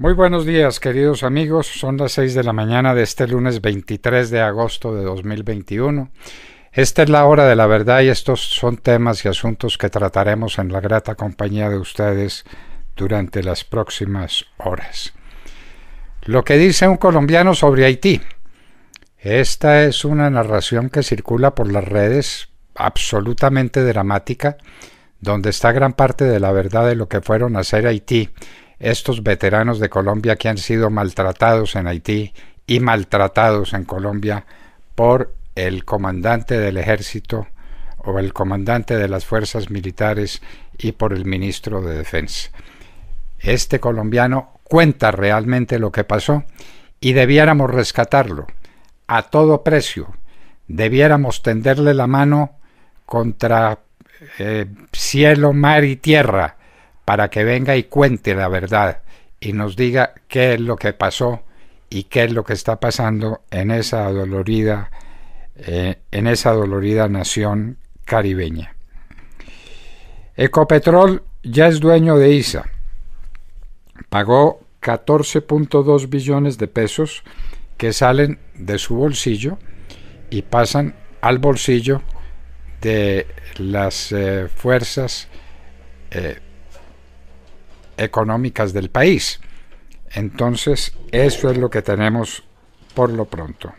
Muy buenos días, queridos amigos. Son las 6 de la mañana de este lunes 23 de agosto de 2021. Esta es la hora de la verdad y estos son temas y asuntos que trataremos en la grata compañía de ustedes durante las próximas horas. Lo que dice un colombiano sobre Haití. Esta es una narración que circula por las redes absolutamente dramática, donde está gran parte de la verdad de lo que fueron a hacer Haití estos veteranos de Colombia que han sido maltratados en Haití y maltratados en Colombia por el comandante del ejército o el comandante de las fuerzas militares y por el ministro de defensa. Este colombiano cuenta realmente lo que pasó y debiéramos rescatarlo a todo precio. Debiéramos tenderle la mano contra eh, cielo, mar y tierra para que venga y cuente la verdad y nos diga qué es lo que pasó y qué es lo que está pasando en esa dolorida eh, en esa dolorida nación caribeña. Ecopetrol ya es dueño de ISA. Pagó 14.2 billones de pesos que salen de su bolsillo y pasan al bolsillo de las eh, fuerzas eh, económicas del país. Entonces, eso es lo que tenemos por lo pronto.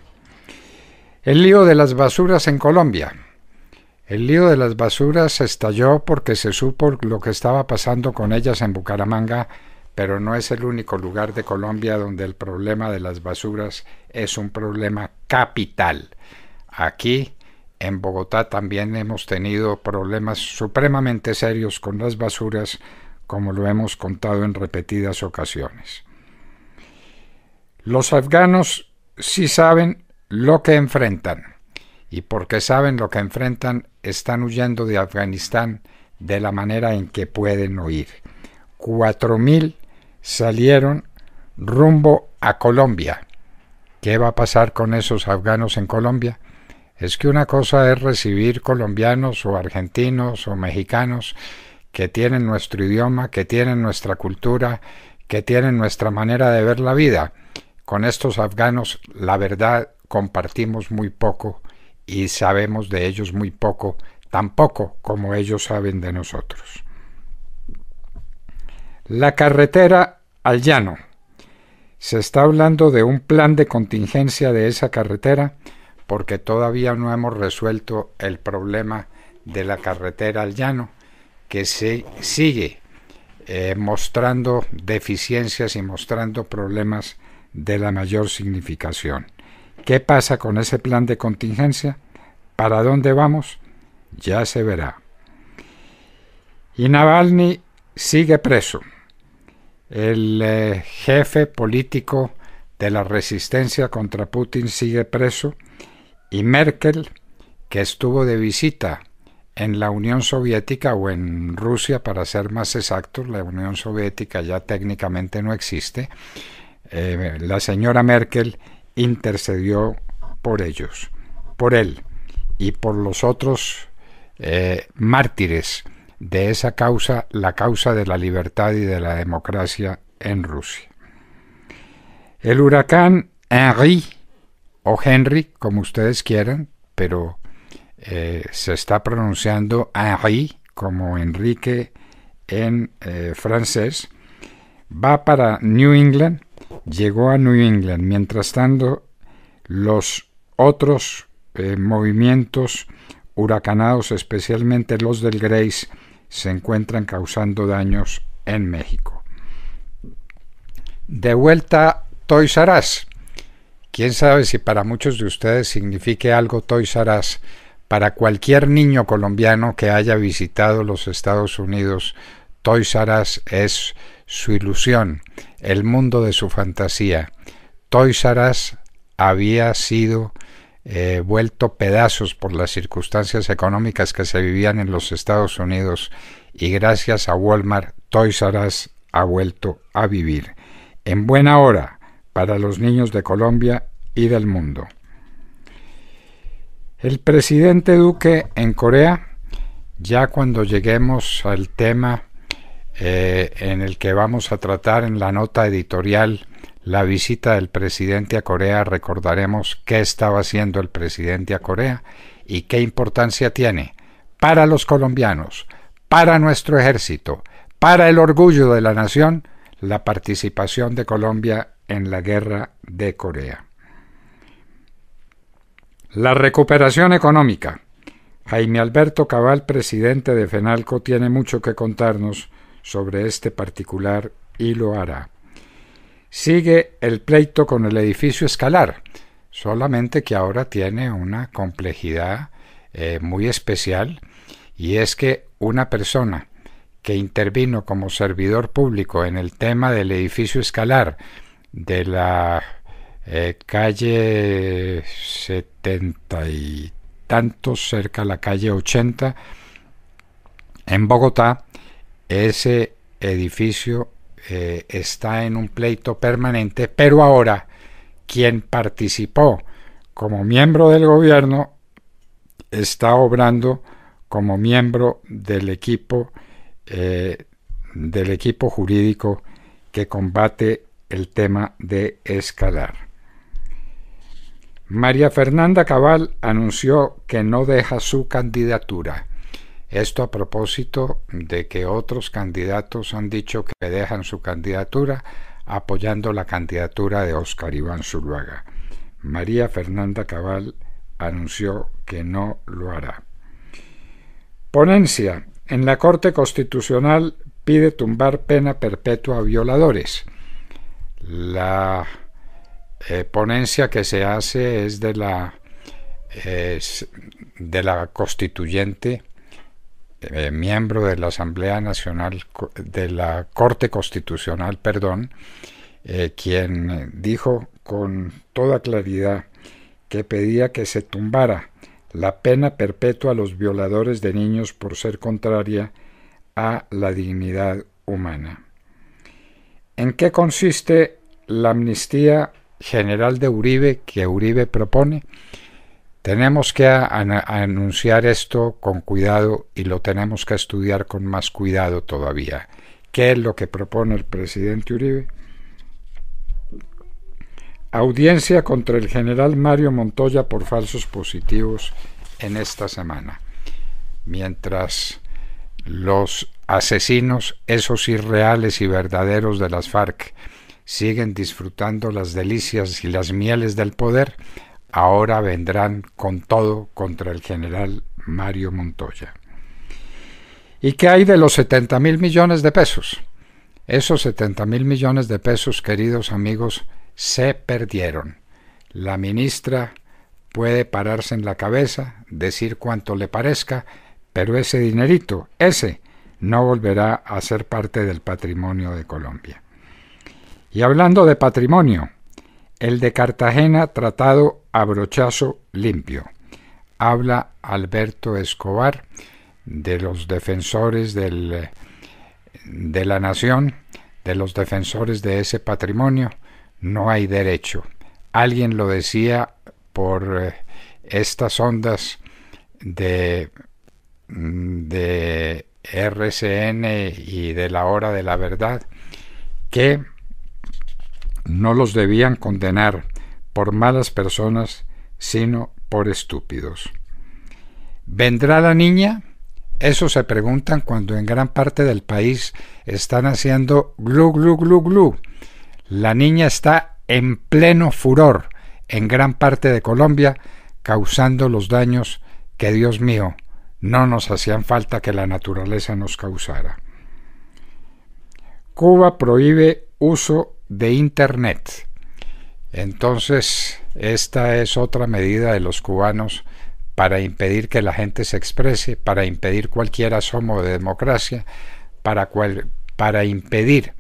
El lío de las basuras en Colombia. El lío de las basuras estalló porque se supo lo que estaba pasando con ellas en Bucaramanga, pero no es el único lugar de Colombia donde el problema de las basuras es un problema capital. Aquí, en Bogotá, también hemos tenido problemas supremamente serios con las basuras como lo hemos contado en repetidas ocasiones. Los afganos sí saben lo que enfrentan, y porque saben lo que enfrentan, están huyendo de Afganistán de la manera en que pueden huir. Cuatro mil salieron rumbo a Colombia. ¿Qué va a pasar con esos afganos en Colombia? Es que una cosa es recibir colombianos o argentinos o mexicanos que tienen nuestro idioma, que tienen nuestra cultura, que tienen nuestra manera de ver la vida. Con estos afganos, la verdad, compartimos muy poco y sabemos de ellos muy poco, tan poco como ellos saben de nosotros. La carretera al llano. Se está hablando de un plan de contingencia de esa carretera porque todavía no hemos resuelto el problema de la carretera al llano que se sigue eh, mostrando deficiencias y mostrando problemas de la mayor significación. ¿Qué pasa con ese plan de contingencia? ¿Para dónde vamos? Ya se verá. Y Navalny sigue preso. El eh, jefe político de la resistencia contra Putin sigue preso y Merkel, que estuvo de visita en la Unión Soviética o en Rusia, para ser más exactos, la Unión Soviética ya técnicamente no existe, eh, la señora Merkel intercedió por ellos, por él y por los otros eh, mártires de esa causa, la causa de la libertad y de la democracia en Rusia. El huracán Henry, o Henry, como ustedes quieran, pero eh, se está pronunciando Henri como Enrique en eh, francés, va para New England, llegó a New England. Mientras tanto, los otros eh, movimientos huracanados, especialmente los del Grace, se encuentran causando daños en México. De vuelta, Toys R Quién sabe si para muchos de ustedes signifique algo Toys R para cualquier niño colombiano que haya visitado los Estados Unidos, Toys R Us es su ilusión, el mundo de su fantasía. Toys R Us había sido eh, vuelto pedazos por las circunstancias económicas que se vivían en los Estados Unidos y gracias a Walmart, Toys R Us ha vuelto a vivir. En buena hora para los niños de Colombia y del mundo. El presidente Duque en Corea, ya cuando lleguemos al tema eh, en el que vamos a tratar en la nota editorial, la visita del presidente a Corea, recordaremos qué estaba haciendo el presidente a Corea y qué importancia tiene para los colombianos, para nuestro ejército, para el orgullo de la nación, la participación de Colombia en la guerra de Corea. La recuperación económica. Jaime Alberto Cabal, presidente de FENALCO, tiene mucho que contarnos sobre este particular y lo hará. Sigue el pleito con el edificio escalar, solamente que ahora tiene una complejidad eh, muy especial y es que una persona que intervino como servidor público en el tema del edificio escalar de la eh, calle 70 y tantos, cerca a la calle 80, en Bogotá, ese edificio eh, está en un pleito permanente, pero ahora quien participó como miembro del gobierno está obrando como miembro del equipo eh, del equipo jurídico que combate el tema de escalar. María Fernanda Cabal anunció que no deja su candidatura. Esto a propósito de que otros candidatos han dicho que dejan su candidatura apoyando la candidatura de Óscar Iván Zuluaga. María Fernanda Cabal anunció que no lo hará. Ponencia. En la Corte Constitucional pide tumbar pena perpetua a violadores. La eh, ponencia que se hace es de la, de la constituyente eh, miembro de la Asamblea Nacional de la Corte Constitucional, perdón, eh, quien dijo con toda claridad que pedía que se tumbara la pena perpetua a los violadores de niños por ser contraria a la dignidad humana. ¿En qué consiste la amnistía general de Uribe que Uribe propone, tenemos que anunciar esto con cuidado y lo tenemos que estudiar con más cuidado todavía. ¿Qué es lo que propone el presidente Uribe? Audiencia contra el general Mario Montoya por falsos positivos en esta semana. Mientras los asesinos, esos irreales y verdaderos de las FARC, siguen disfrutando las delicias y las mieles del poder, ahora vendrán con todo contra el general Mario Montoya. ¿Y qué hay de los 70 mil millones de pesos? Esos 70 mil millones de pesos, queridos amigos, se perdieron. La ministra puede pararse en la cabeza, decir cuanto le parezca, pero ese dinerito, ese, no volverá a ser parte del patrimonio de Colombia. Y hablando de patrimonio, el de Cartagena tratado a brochazo limpio. Habla Alberto Escobar de los defensores del, de la nación, de los defensores de ese patrimonio. No hay derecho. Alguien lo decía por eh, estas ondas de, mm, de RCN y de la hora de la verdad que no los debían condenar por malas personas, sino por estúpidos. ¿Vendrá la niña? Eso se preguntan cuando en gran parte del país están haciendo glu glu glu glu. La niña está en pleno furor en gran parte de Colombia, causando los daños que Dios mío no nos hacían falta que la naturaleza nos causara. Cuba prohíbe uso de Internet. Entonces, esta es otra medida de los cubanos para impedir que la gente se exprese, para impedir cualquier asomo de democracia, para, para impedir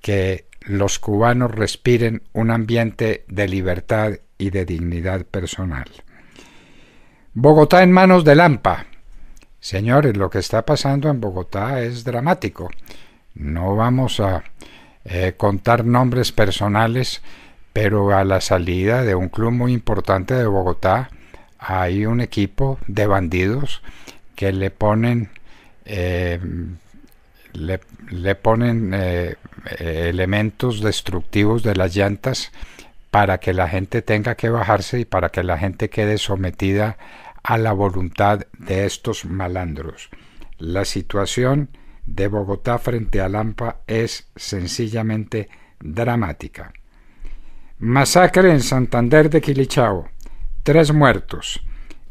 que los cubanos respiren un ambiente de libertad y de dignidad personal. Bogotá en manos de Lampa. Señores, lo que está pasando en Bogotá es dramático. No vamos a eh, contar nombres personales, pero a la salida de un club muy importante de Bogotá hay un equipo de bandidos que le ponen eh, le, ponen eh, elementos destructivos de las llantas para que la gente tenga que bajarse y para que la gente quede sometida a la voluntad de estos malandros. La situación de Bogotá frente a Lampa es sencillamente dramática. Masacre en Santander de Quilichao. Tres muertos.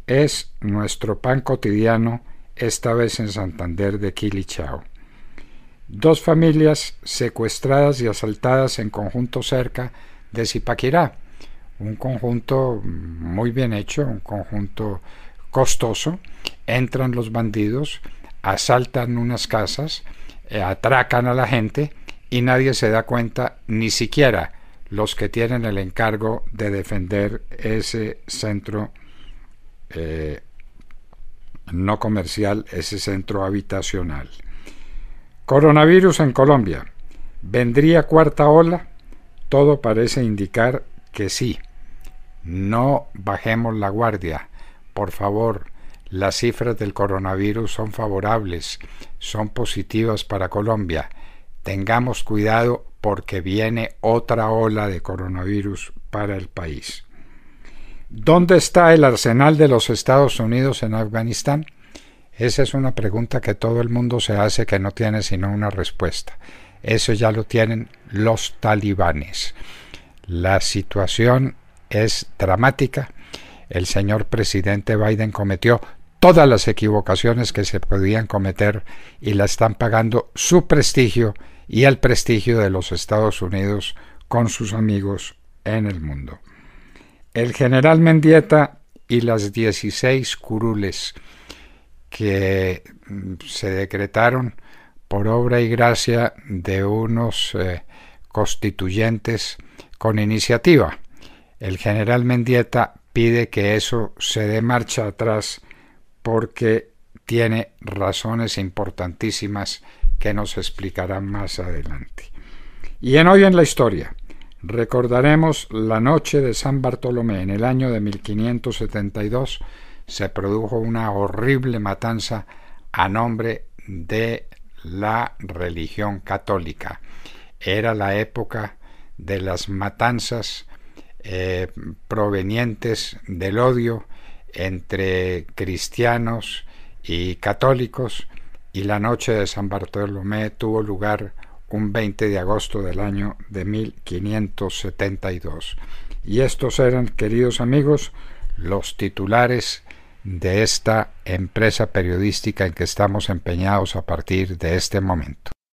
Es nuestro pan cotidiano, esta vez en Santander de Quilichao. Dos familias secuestradas y asaltadas en conjunto cerca de Zipaquirá. Un conjunto muy bien hecho, un conjunto costoso. Entran los bandidos, asaltan unas casas, eh, atracan a la gente y nadie se da cuenta, ni siquiera los que tienen el encargo de defender ese centro eh, no comercial, ese centro habitacional. Coronavirus en Colombia. ¿Vendría cuarta ola? Todo parece indicar que sí. No bajemos la guardia. Por favor, las cifras del coronavirus son favorables, son positivas para Colombia. Tengamos cuidado porque viene otra ola de coronavirus para el país. ¿Dónde está el arsenal de los Estados Unidos en Afganistán? Esa es una pregunta que todo el mundo se hace que no tiene sino una respuesta. Eso ya lo tienen los talibanes. La situación es dramática. El señor presidente Biden cometió todas las equivocaciones que se podían cometer y la están pagando su prestigio y el prestigio de los Estados Unidos con sus amigos en el mundo. El general Mendieta y las 16 curules que mm, se decretaron por obra y gracia de unos eh, constituyentes con iniciativa. El general Mendieta pide que eso se dé marcha atrás porque tiene razones importantísimas que nos explicarán más adelante. Y en hoy en la historia recordaremos la noche de San Bartolomé. En el año de 1572 se produjo una horrible matanza a nombre de la religión católica. Era la época de las matanzas eh, provenientes del odio entre cristianos y católicos y la noche de San Bartolomé tuvo lugar un 20 de agosto del año de 1572. Y estos eran, queridos amigos, los titulares de esta empresa periodística en que estamos empeñados a partir de este momento.